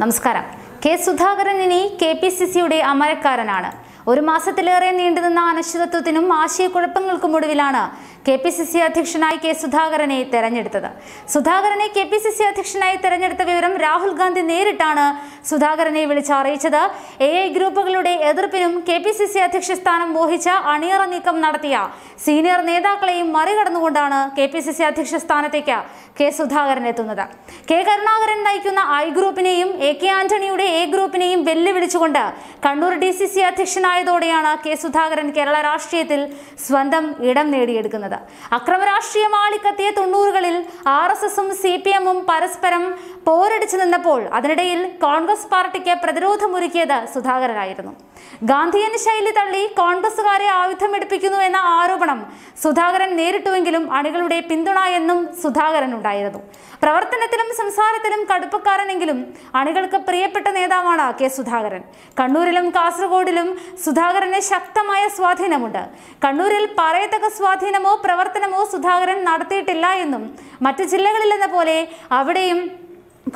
നമസ്കാരം കെ സുധാകരൻ ഇനി K P C സിയുടെ അമരക്കാരനാണ് ഒരു മാസത്തിലേറെ നീണ്ടുനിന്ന അനിശ്ചിതത്വത്തിനും ആശയക്കുഴപ്പങ്ങൾക്കും ഒടുവിലാണ് കെ പി സി സി അധ്യക്ഷനായി കെ സുധാകരനെ തെരഞ്ഞെടുത്തത് സുധാകരനെ കെ പി സി സി അധ്യക്ഷനായി തെരഞ്ഞെടുത്ത വിവരം രാഹുൽ ഗാന്ധി നേരിട്ടാണ് സുധാകരനെ വിളിച്ച് അറിയിച്ചത് എ ഐ ഗ്രൂപ്പുകളുടെ എതിർപ്പിനും കെ പി സി സി അധ്യക്ഷ സ്ഥാനം മോഹിച്ച അണിയറ നീക്കം നടത്തിയ സീനിയർ നേതാക്കളെയും മറികടന്നുകൊണ്ടാണ് കെ പി സി സി അധ്യക്ഷ സ്ഥാനത്തേക്ക് കെ സുധാകരൻ എത്തുന്നത് കെ കരുണാകരൻ നയിക്കുന്ന ഐ ഗ്രൂപ്പിനെയും എ കെ ആന്റണിയുടെ എ ഗ്രൂപ്പിനെയും വെല്ലുവിളിച്ചുകൊണ്ട് കണ്ണൂർ ഡി സി സി അധ്യക്ഷനായതോടെയാണ് കെ സുധാകരൻ കേരള രാഷ്ട്രീയത്തിൽ സ്വന്തം ഇടം നേടിയെടുക്കുന്നത് വന്നത് അക്രമരാഷ്ട്രീയമാളിക്കത്തിയ തൊണ്ണൂറുകളിൽ ആർ എസ് എസും സി പി എമ്മും പരസ്പരം പോരടിച്ചു നിന്നപ്പോൾ അതിനിടയിൽ കോൺഗ്രസ് പാർട്ടിക്ക് പ്രതിരോധമൊരുക്കിയത് സുധാകരനായിരുന്നു ഗാന്ധിയൻ ശൈലി തള്ളി കോൺഗ്രസുകാരെ ആയുധമെടുപ്പിക്കുന്നു എന്ന ആരോപണം സുധാകരൻ നേരിട്ടുവെങ്കിലും അണികളുടെ പിന്തുണ എന്നും സുധാകരൻ ഉണ്ടായിരുന്നു പ്രവർത്തനത്തിലും സംസാരത്തിലും കടുപ്പക്കാരനെങ്കിലും അണികൾക്ക് പ്രിയപ്പെട്ട നേതാവ് കെ സുധാകരൻ കണ്ണൂരിലും കാസർഗോഡിലും സുധാകരന് ശക്തമായ സ്വാധീനമുണ്ട് കണ്ണൂരിൽ പറയത്തക്ക സ്വാധീനമോ പ്രവർത്തനമോ സുധാകരൻ നടത്തിയിട്ടില്ല എന്നും മറ്റ് ജില്ലകളിലെന്ന പോലെ അവിടെയും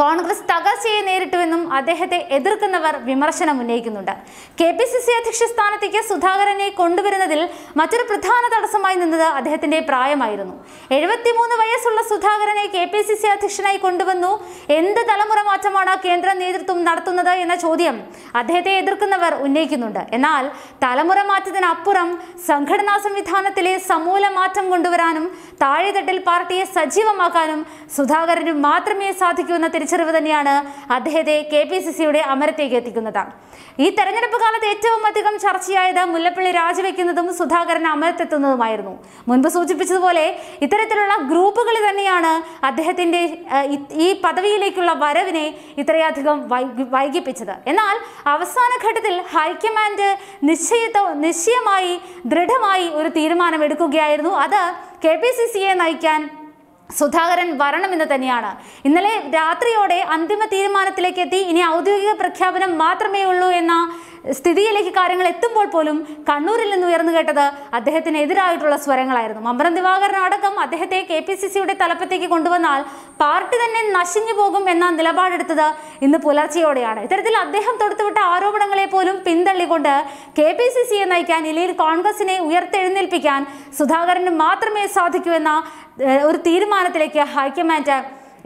കോൺഗ്രസ് തകർച്ചയെ നേരിട്ടുവെന്നും അദ്ദേഹത്തെ എതിർക്കുന്നവർ വിമർശനം ഉന്നയിക്കുന്നുണ്ട് കെ പി സി സി അധ്യക്ഷ സ്ഥാനത്തേക്ക് സുധാകരനെ കൊണ്ടുവരുന്നതിൽ മറ്റൊരു പ്രധാന തടസ്സമായി നിന്നത് അദ്ദേഹത്തിന്റെ പ്രായമായിരുന്നു എഴുപത്തിമൂന്ന് വയസ്സുള്ള സുധാകരനെ കെ പി സി സി അധ്യക്ഷനായി കൊണ്ടുവന്നു എന്ത് തലമുറ മാറ്റമാണ് കേന്ദ്ര നേതൃത്വം നടത്തുന്നത് എന്ന ചോദ്യം അദ്ദേഹത്തെ എതിർക്കുന്നവർ ഉന്നയിക്കുന്നുണ്ട് എന്നാൽ തലമുറ മാറ്റത്തിനപ്പുറം സംഘടനാ സംവിധാനത്തിലെ സമൂല മാറ്റം കൊണ്ടുവരാനും താഴെത്തട്ടിൽ പാർട്ടിയെ സജീവമാക്കാനും സുധാകരനും മാത്രമേ സാധിക്കൂ എന്ന തിരിച്ചറിവ് തന്നെയാണ് അദ്ദേഹത്തെ കെ പി സി സിയുടെ അമരത്തേക്ക് എത്തിക്കുന്നത് ഈ തെരഞ്ഞെടുപ്പ് കാലത്ത് ഏറ്റവും അധികം ചർച്ചയായത് മുല്ലപ്പള്ളി രാജിവെക്കുന്നതും സുധാകരൻ അമരത്തെത്തുന്നതുമായിരുന്നു മുൻപ് സൂചിപ്പിച്ചതുപോലെ ഇത്തരത്തിലുള്ള ഗ്രൂപ്പുകൾ തന്നെയാണ് അദ്ദേഹത്തിൻ്റെ ഈ പദവിയിലേക്കുള്ള വരവിനെ ഇത്രയധികം വൈകിപ്പിച്ചത് എന്നാൽ അവസാന ഘട്ടത്തിൽ ഹൈക്കമാൻഡ് നിശ്ചയത്തോ നിശ്ചയമായി ദൃഢമായി ഒരു തീരുമാനമെടുക്കുകയായിരുന്നു അത് കെ പി സി സിയെ നയിക്കാൻ സുധാകരൻ വരണമെന്ന് തന്നെയാണ് ഇന്നലെ രാത്രിയോടെ അന്തിമ തീരുമാനത്തിലേക്ക് എത്തി ഇനി ഔദ്യോഗിക പ്രഖ്യാപനം മാത്രമേ ഉള്ളൂ എന്ന സ്ഥിതിയിലേക്ക് കാര്യങ്ങൾ എത്തുമ്പോൾ പോലും കണ്ണൂരിൽ നിന്ന് ഉയർന്നു കേട്ടത് അദ്ദേഹത്തിന് എതിരായിട്ടുള്ള സ്വരങ്ങളായിരുന്നു മമ്പറം ദിവാകരൻ അടക്കം അദ്ദേഹത്തെ കെ പി സി സിയുടെ തലപ്പത്തേക്ക് കൊണ്ടുവന്നാൽ പാർട്ടി തന്നെ നശിഞ്ഞു പോകും എന്ന നിലപാടെടുത്തത് ഇന്ന് പുലർച്ചെയോടെയാണ് ഇത്തരത്തിൽ അദ്ദേഹം തൊടുത്തുവിട്ട ആരോപണങ്ങളെ പോലും പിന്തള്ളിക്കൊണ്ട് കെ പി സി സിയെ നയിക്കാൻ ഇലയിൽ കോൺഗ്രസിനെ ഉയർത്തെഴുന്നേൽപ്പിക്കാൻ സുധാകരന് മാത്രമേ സാധിക്കൂ എന്ന ഒരു തീരുമാനത്തിലേക്ക് ഹൈക്കമാൻഡ്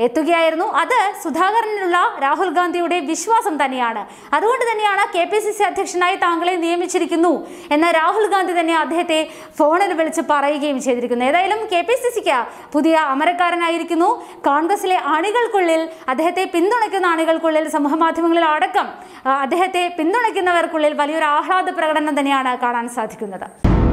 എത്തുകയായിരുന്നു അത് സുധാകരനിലുള്ള രാഹുൽ ഗാന്ധിയുടെ വിശ്വാസം തന്നെയാണ് അതുകൊണ്ട് തന്നെയാണ് കെ പി സി സി അധ്യക്ഷനായി താങ്കളെ നിയമിച്ചിരിക്കുന്നു എന്ന് രാഹുൽ ഗാന്ധി തന്നെ അദ്ദേഹത്തെ ഫോണിൽ വിളിച്ച് പറയുകയും ചെയ്തിരിക്കുന്നു ഏതായാലും കെ പി സി സിക്ക് പുതിയ അമരക്കാരനായിരിക്കുന്നു കോൺഗ്രസിലെ അണികൾക്കുള്ളിൽ അദ്ദേഹത്തെ പിന്തുണയ്ക്കുന്ന അണികൾക്കുള്ളിൽ സമൂഹമാധ്യമങ്ങളിൽ അടക്കം അദ്ദേഹത്തെ പിന്തുണയ്ക്കുന്നവർക്കുള്ളിൽ വലിയൊരു ആഹ്ലാദ പ്രകടനം തന്നെയാണ് കാണാൻ സാധിക്കുന്നത്